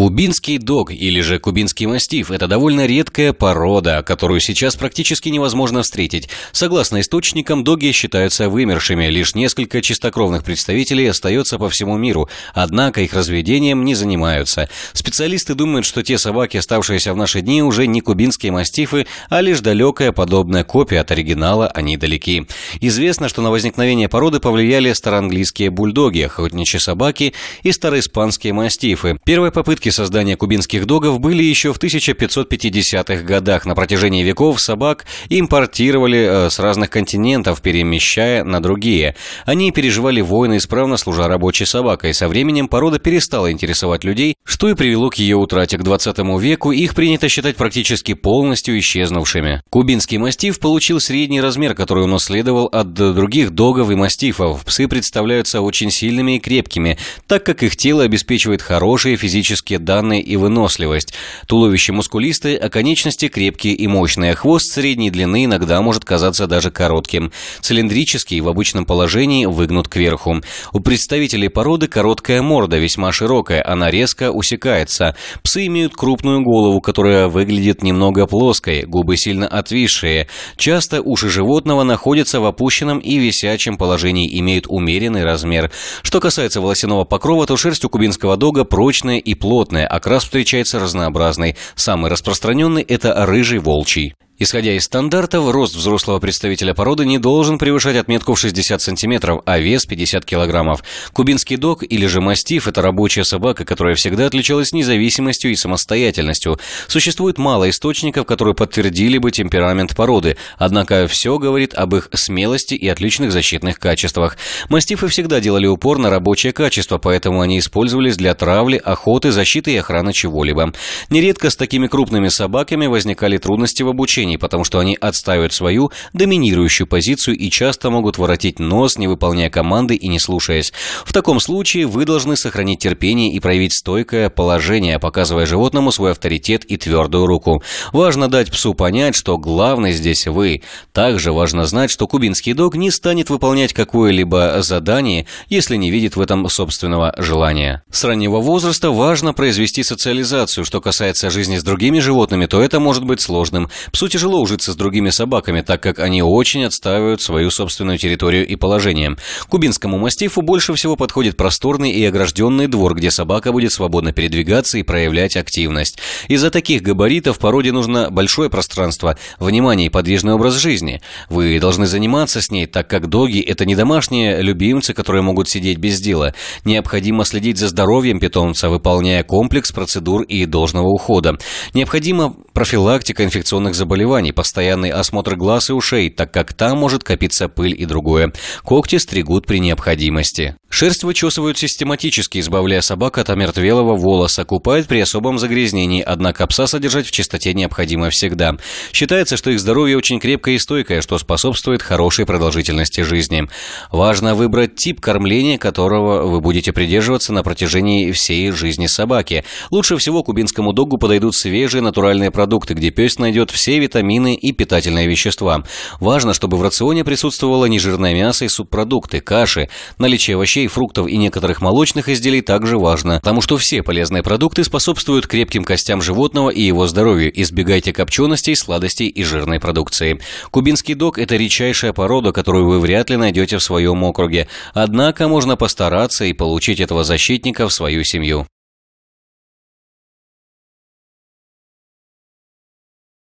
Кубинский дог или же кубинский мастиф – это довольно редкая порода, которую сейчас практически невозможно встретить. Согласно источникам, доги считаются вымершими, лишь несколько чистокровных представителей остается по всему миру, однако их разведением не занимаются. Специалисты думают, что те собаки, оставшиеся в наши дни, уже не кубинские мастифы, а лишь далекая подобная копия от оригинала «Они далеки». Известно, что на возникновение породы повлияли староанглийские бульдоги, охотничьи собаки и староиспанские мастифы. Первые попытки Попытки создания кубинских догов были еще в 1550-х годах. На протяжении веков собак импортировали э, с разных континентов, перемещая на другие. Они переживали войны, исправно служа рабочей собакой. Со временем порода перестала интересовать людей, что и привело к ее утрате. К 20 веку их принято считать практически полностью исчезнувшими. Кубинский мастиф получил средний размер, который унаследовал от э, других догов и мастифов. Псы представляются очень сильными и крепкими, так как их тело обеспечивает хорошие физические физические данные и выносливость. Туловище мускулистое, а конечности крепкие и мощные. Хвост средней длины иногда может казаться даже коротким. Цилиндрический, в обычном положении, выгнут кверху. У представителей породы короткая морда, весьма широкая, она резко усекается. Псы имеют крупную голову, которая выглядит немного плоской, губы сильно отвисшие. Часто уши животного находятся в опущенном и висячем положении, имеют умеренный размер. Что касается волосяного покрова, то шерсть у кубинского дога прочная и плотная животное, окрас а встречается разнообразный. Самый распространенный – это рыжий волчий. Исходя из стандартов, рост взрослого представителя породы не должен превышать отметку в 60 см, а вес 50 кг. Кубинский дог или же мастиф – это рабочая собака, которая всегда отличалась независимостью и самостоятельностью. Существует мало источников, которые подтвердили бы темперамент породы, однако все говорит об их смелости и отличных защитных качествах. Мастифы всегда делали упор на рабочее качество, поэтому они использовались для травли, охоты, защиты и охраны чего-либо. Нередко с такими крупными собаками возникали трудности в обучении, решений, потому что они отстаивают свою доминирующую позицию и часто могут воротить нос, не выполняя команды и не слушаясь. В таком случае вы должны сохранить терпение и проявить стойкое положение, показывая животному свой авторитет и твердую руку. Важно дать псу понять, что главный здесь вы. Также важно знать, что кубинский дог не станет выполнять какое-либо задание, если не видит в этом собственного желания. С раннего возраста важно произвести социализацию. Что касается жизни с другими животными, то это может быть сложным. Псу тяжело тяжело ужиться с другими собаками, так как они очень отстаивают свою собственную территорию и положение. Кубинскому мастифу больше всего подходит просторный и огражденный двор, где собака будет свободно передвигаться и проявлять активность. Из-за таких габаритов породе нужно большое пространство, внимание и подвижный образ жизни. Вы должны заниматься с ней, так как доги – это не домашние любимцы, которые могут сидеть без дела. Необходимо следить за здоровьем питомца, выполняя комплекс процедур и должного ухода. Необходима профилактика инфекционных заболеваний, заболеваний, постоянный осмотр глаз и ушей, так как там может копиться пыль и другое. Когти стригут при необходимости. Шерсть вычесывают систематически, избавляя собак от омертвелого волоса, купают при особом загрязнении, однако пса содержать в чистоте необходимо всегда. Считается, что их здоровье очень крепкое и стойкое, что способствует хорошей продолжительности жизни. Важно выбрать тип кормления, которого вы будете придерживаться на протяжении всей жизни собаки. Лучше всего кубинскому догу подойдут свежие натуральные продукты, где пес найдет все витамины и питательные вещества. Важно, чтобы в рационе присутствовало нежирное мясо и субпродукты, каши, наличие овощей овощей, фруктов и некоторых молочных изделий также важно, потому что все полезные продукты способствуют крепким костям животного и его здоровью. Избегайте копченостей, сладостей и жирной продукции. Кубинский дог – это редчайшая порода, которую вы вряд ли найдете в своем округе. Однако можно постараться и получить этого защитника в свою семью.